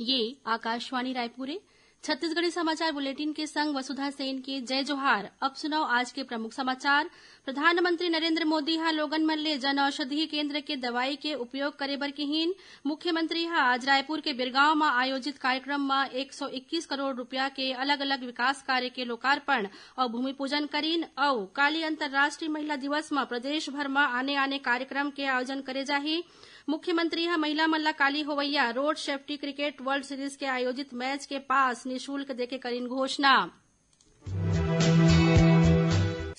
ये आकाशवाणी रायपुरी छत्तीसगढ़ी समाचार बुलेटिन के संग वसुधा सेन के जय जोहार अब सुनाओ आज के प्रमुख समाचार प्रधानमंत्री नरेंद्र मोदी हा लोगन मन ले जन औषधि केंद्र के दवाई के उपयोग करे बर किहिन मुख्यमंत्री हा आज रायपुर के बिरगांव में आयोजित कार्यक्रम में 121 करोड़ रुपया के अलग अलग विकास कार्य के लोकार्पण और भूमिपूजन करीन और काली अंतर्राष्ट्रीय महिला दिवस में प्रदेश भर में आने आने कार्यक्रम के आयोजन करे जाही मुख्यमंत्री यह महिला मल्ला काली होवैया road safety cricket world series के आयोजित मैच के पास निःशुल्क देखे करीन घोषणा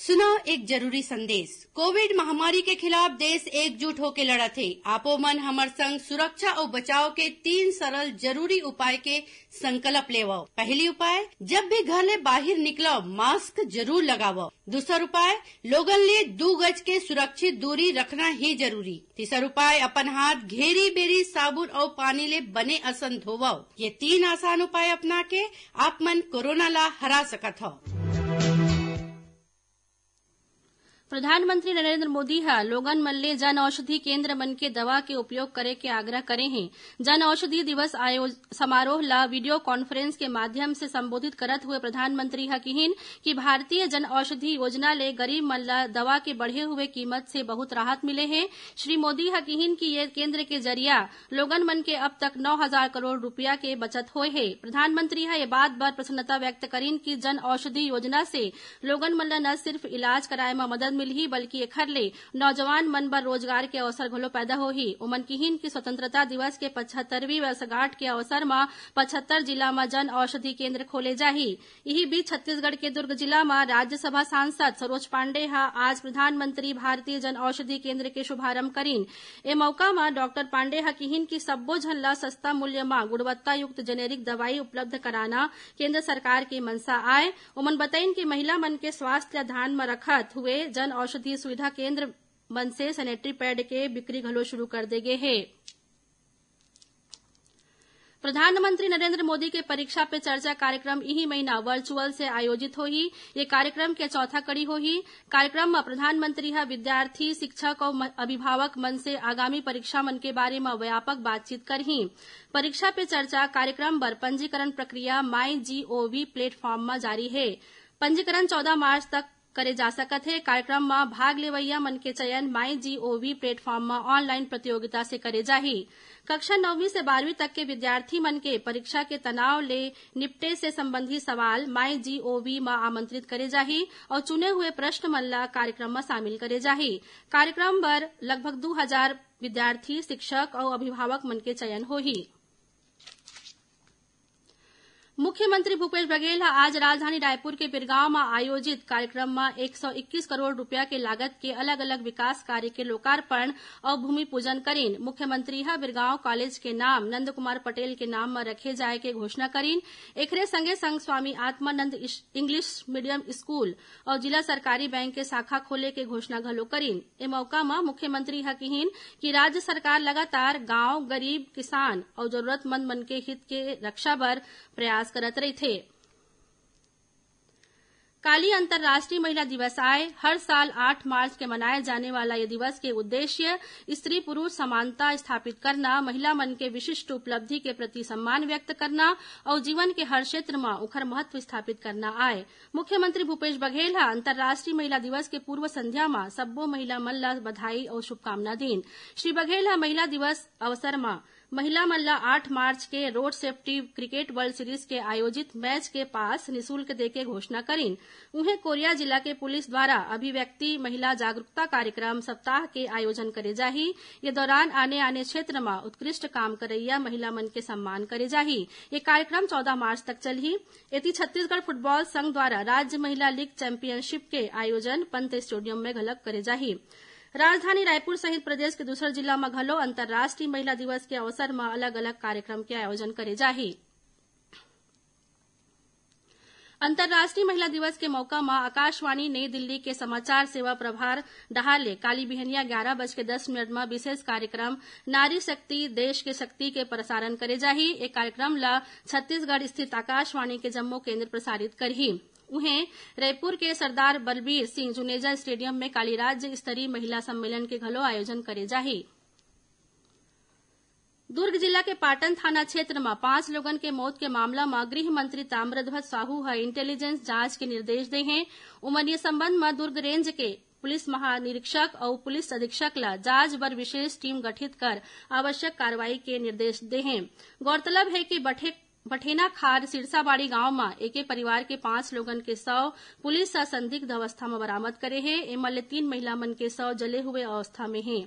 सुनो एक जरूरी संदेश कोविड महामारी के खिलाफ देश एकजुट होकर लड़ा थे आपो मन हमार संग सुरक्षा और बचाव के तीन सरल जरूरी उपाय के संकल्प लेवो पहली उपाय जब भी घर ले बाहर निकलो मास्क जरूर लगाओ दूसर उपाय लोगन ले दो गज के सुरक्षित दूरी रखना ही जरूरी तीसर उपाय अपन हाथ घेरी बेरी साबुन और पानी ले बने असन धोवाओ ये तीन आसान उपाय अपना के आप मन कोरोना ला हरा सकत हो प्रधानमंत्री नरेंद्र मोदी हा लोगन जन औषधि केंद्र मन के दवा के उपयोग करे के आग्रह करे हैं जन औषधि दिवस समारोह ला वीडियो कांफ्रेंस के माध्यम से संबोधित करत हुए प्रधानमंत्री हा किहिन कि भारतीय जन औषधि योजना ले गरीब मन ला दवा के बढ़े हुए कीमत से बहुत राहत मिले हैं श्री मोदी हा किहिन कि ये केंद्र के जरिया लोगन मन के अब तक नौ हजार करोड़ रूपया के बचत हो है प्रधानमंत्री हा ये बात पर प्रसन्नता व्यक्त करिन कि जन औषधि योजना से लोगन मन न सिर्फ इलाज कराए में मदद मिलही बल्कि एखर ले नौजवान मन बर रोजगार के अवसर घलो पैदा होही ओमन किहिन कि स्वतंत्रता दिवस के पचहत्तरवीं वर्षगांठ के अवसर में पचहत्तर जिला में जन औषधि केन्द्र खोले जाही इही बीच छत्तीसगढ़ के दुर्ग जिला में राज्यसभा सांसद सरोज पांडेय हा आज प्रधानमंत्री भारतीय जन औषधि केन्द्र के शुभारंभ करीन ए मौका में डॉक्टर पांडेय हा किहिन कि सब्बो जन ला सस्ता मूल्य में गुणवत्ता युक्त जेनेरिक दवाई उपलब्ध कराना केन्द्र सरकार के मनसा आय उमन बताइन कि महिला मन के स्वास्थ्य ध्यान में रखत हुए जन जन औषधि सुविधा केंद्र मन से सैनेटरी पैड के बिक्री घलो शुरू कर देंगे हैं प्रधानमंत्री नरेंद्र मोदी के परीक्षा पे चर्चा कार्यक्रम इही महीना वर्चुअल से आयोजित ही ये कार्यक्रम के चौथा कड़ी ही कार्यक्रम में प्रधानमंत्री है विद्यार्थी शिक्षक और अभिभावक मन से आगामी परीक्षा मन के बारे में व्यापक बातचीत ही परीक्षा पे चर्चा कार्यक्रम पर पंजीकरण प्रक्रिया माई जीओवी प्लेटफॉर्म में जारी है पंजीकरण चौदह मार्च तक करे जा सकत हे कार्यक्रम में भाग लेवैया मन के चयन माई जीओवी प्लेटफॉर्म में ऑनलाइन प्रतियोगिता से करे जाही कक्षा नौवीं से बारहवीं तक के विद्यार्थी मन के परीक्षा के तनाव ले निपटे से संबंधी सवाल माई जीओवी में आमंत्रित करे जाही और चुने हुए प्रश्न मन ला कार्यक्रम में शामिल करे जाही कार्यक्रम पर लगभग दो हजार विद्यार्थी शिक्षक और अभिभावक मन के चयन होही मुख्यमंत्री भूपेश बघेल आज राजधानी रायपुर के बिरगांव में आयोजित कार्यक्रम में एक सौ इक्कीस करोड़ रूपया के लागत के अलग अलग विकास कार्य के लोकार्पण और भूमि पूजन करीन मुख्यमंत्री बिरगांव कॉलेज के नाम नंद कुमार पटेल के नाम में रखे जाए के घोषणा करीन एकरे संगे संग Swami Atmanand English medium school और जिला सरकारी बैंक के शाखा खोले के घोषणा घलो करीन ए मौका में मुख्यमंत्री कहन कि राज्य सरकार लगातार गांव गरीब किसान और जरूरतमंद मन के हित के रक्षा पर प्रयास प्रवास करत थे काली अंतर्राष्ट्रीय महिला दिवस आए हर साल 8 मार्च के मनाए जाने वाला यह दिवस के उद्देश्य स्त्री पुरुष समानता स्थापित करना महिला मन के विशिष्ट उपलब्धि के प्रति सम्मान व्यक्त करना और जीवन के हर क्षेत्र में उखर महत्व स्थापित करना आए मुख्यमंत्री भूपेश बघेल है अंतर्राष्ट्रीय महिला दिवस के पूर्व संध्या में सब्बो महिला मन ला बधाई और शुभकामना दीन श्री बघेल महिला दिवस अवसर में महिला मल्ला आठ मार्च के road safety cricket world series के आयोजित मैच के पास निःशुल्क देके घोषणा करीन उन्हें कोरिया जिला के पुलिस द्वारा अभिव्यक्ति महिला जागरूकता कार्यक्रम सप्ताह के आयोजन करे जाही ये दौरान आने आने क्षेत्र में उत्कृष्ट काम करैया महिला मन के सम्मान करे जाही ये कार्यक्रम चौदह मार्च तक चलही एति छत्तीसगढ़ फुटबॉल संघ द्वारा राज्य महिला लीग चैंपियनशिप के आयोजन पंत स्टेडियम में घलक करे जाही राजधानी रायपुर सहित प्रदेश के जिला में घलो अंतर्राष्ट्रीय महिला दिवस के अवसर में अलग अलग कार्यक्रम के आयोजन करे जाही अंतर्राष्ट्रीय महिला दिवस के मौका में आकाशवाणी नई दिल्ली के समाचार सेवा प्रभार डहाले काली बिहनिया ग्यारह बज के दस मिनट में विशेष कार्यक्रम नारी शक्ति देश के शक्ति के प्रसारण करे जाही एक कार्यक्रम ला छत्तीसगढ़ स्थित आकाशवाणी के जम्मू केंद्र प्रसारित करही उन्हें रायपुर के सरदार बलबीर सिंह जुनेजा स्टेडियम में काली राज्य स्तरीय महिला सम्मेलन के घलो आयोजन करे जाही दुर्ग जिला के पाटन थाना क्षेत्र में पांच लोगन के मौत के मामला में गृह मंत्री ताम्रध्वज साहू है इंटेलिजेंस जांच के निर्देश दे हैं उमन ये संबंध में दुर्ग रेंज के पुलिस महानिरीक्षक और पुलिस अधीक्षक ला जांच पर विशेष टीम गठित कर आवश्यक कार्रवाई के निर्देश दे हैं गौरतलब है कि बठे बठेना खार सिरसाबाड़ी गांव में एक परिवार के पांच लोगन के शव पुलिस संदिग्ध अवस्था में बरामद करे है एमल तीन महिला मन के शव जले हुए अवस्था में है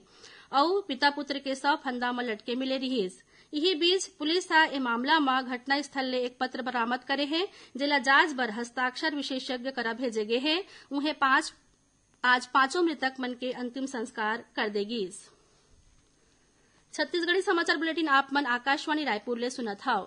और पिता पुत्र के शव फंदा में लटके मिले रिहिस इही बीच पुलिस ह ए मामला में घटनास्थल ले एक पत्र बरामद करे है जिला जांच बर हस्ताक्षर विशेषज्ञ करा भेजे गये है उन्हें पांच आज पांचों मृतक मन के अंतिम संस्कार कर देगी छत्तीसगढ़ी समाचार बुलेटिन आप मन आकाशवाणी रायपुर ले सुनत हाओ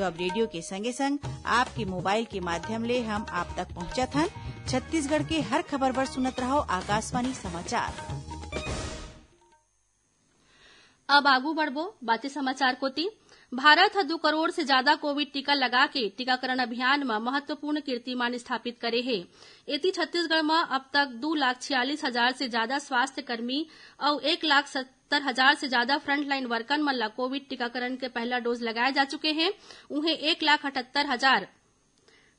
तो अब रेडियो के संगे संग आपके मोबाइल के माध्यम ले हम आप तक पहुंचत छत्तीसगढ़ के हर खबर पर सुनत रहो आकाशवाणी समाचार अब आगू बढ़बो बाकी समाचार कोती भारत दो करोड़ से ज्यादा कोविड टीका लगा के टीकाकरण अभियान में महत्वपूर्ण कीर्तिमान स्थापित करे है एति छत्तीसगढ़ में अब तक दो लाख छियालीस हजार से ज्यादा स्वास्थ्य कर्मी और एक लाख सत्तर हजार से ज्यादा फ्रंटलाइन वर्कन मल्ला कोविड टीकाकरण के पहला डोज लगाए जा चुके हैं उन्हें एक लाख अठहत्तर हजार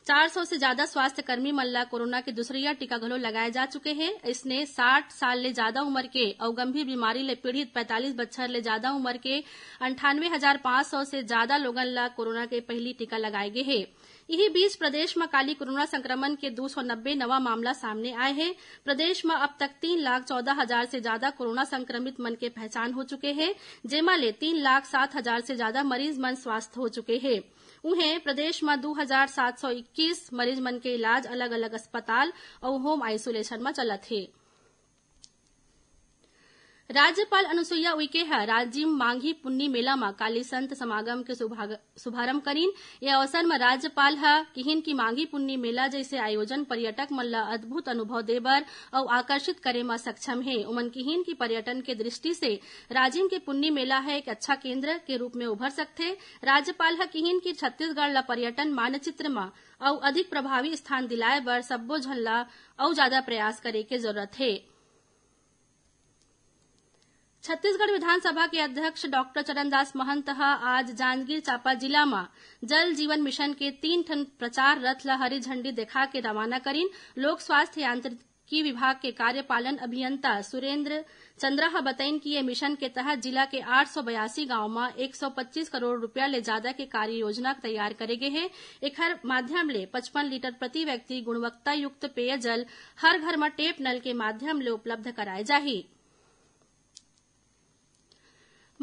चार सौ से ज्यादा स्वास्थ्यकर्मी मल्ला कोरोना के दूसरी या टीका घलो लगाए जा चुके हैं इसने साठ साल ले ज्यादा उम्र के और गंभीर बीमारी ले पीड़ित पैंतालीस बच्चर ले ज्यादा उम्र के अंठानवे हजार पांच सौ से ज्यादा लोगन ला कोरोना के पहली टीका लगाए गए है इही बीच प्रदेश में काली कोरोना संक्रमण के दो सौ नब्बे नवा मामला सामने आए हैं प्रदेश में अब तक तीन लाख चौदह हजार से ज्यादा कोरोना संक्रमित मन के पहचान हो चुके हैं जेमा ले तीन लाख सात हजार से ज्यादा मरीज मन स्वस्थ हो चुके हैं उन्हें प्रदेश में दू हजार सात सौ इक्कीस मरीज मन के इलाज अलग अलग अस्पताल और होम आइसोलेशन में चलत है राज्यपाल अनुसुईया રાજ્યપાલ राजीम ઉઇકેહા पुन्नी मेला में काली संत समागम के કે શુभारंभ કરીન अवसर में राज्यपाल ह किहिन की मांगी पुन्नी मेला जैसे आयोजन पर्यटक मन अद्भुत अनुभव देबर और आकर्षित करे में सक्षम है उमन किहिन की पर्यटन के दृष्टि से राजिम के पुन्नी मेला है एक अच्छा केंद्र के रूप में उभर सकते राज्यपाल ह किहिन की छत्तीसगढ़ ला पर्यटन मानचित्र में और अधिक प्रभावी स्थान दिलाए बर सब्बो झल्ला और ज्यादा प्रयास करे के जरूरत है छत्तीसगढ़ विधानसभा के अध्यक्ष डॉक्टर चरणदास महंत आज जांजगीर चांपा जिला में जल जीवन मिशन के तीन ठन प्रचार रथ ल हरी झंडी के रवाना करीन लोक स्वास्थ्य यांत्रिकी विभाग के कार्यपालन अभियंता सुरेन्द्र चंद्रा ह कि ये मिशन के तहत जिला के आठ सौ बयासी गांव में एक सौ पच्चीस करोड़ रूपया ले ज्यादा के कार्य योजना तैयार करे गये हे एखर माध्यम ले पचपन लीटर प्रति व्यक्ति गुणवत्ता युक्त पेयजल हर घर में टेप नल के माध्यम ले उपलब्ध कराये जाये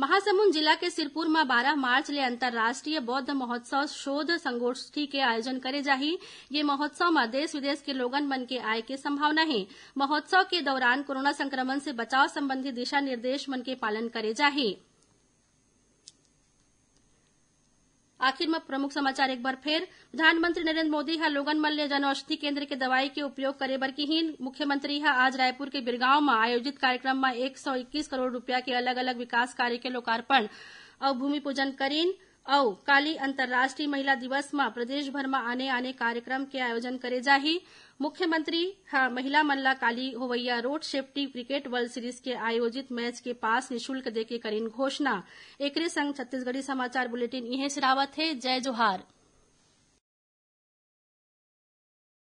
महासमुंद जिला के सिरपुर में बारह मार्च ले अंतर्राष्ट्रीय बौद्ध महोत्सव शोध संगोष्ठी के आयोजन करे जाही ये महोत्सव में देश विदेश के लोगन मन के आय के संभावना है महोत्सव के दौरान कोरोना संक्रमण से बचाव संबंधी दिशा निर्देश मन के पालन करे जाही आखिर में प्रमुख समाचार एक बार फिर प्रधानमंत्री नरेंद्र मोदी हा जन औषधि केंद्र के दवाई के उपयोग करे बर हीन मुख्यमंत्री हा आज रायपुर के बिरगांव में आयोजित कार्यक्रम में एक सौ इक्कीस करोड़ रुपया के अलग अलग विकास कार्य के लोकार्पण और भूमिपूजन करीन औ काली अंतर्राष्ट्रीय महिला दिवस प्रदेश प्रदेशभर में आने आने कार्यक्रम के आयोजन करे जाही मुख्यमंत्री महिला मल्ला काली होवैया road safety cricket world series के आयोजित मैच के पास निःशुल्क देके करीन घोषणा एकरे संग छत्तीसगढ़ी समाचार बुलेटिन इहें सिरावत है जय जोहार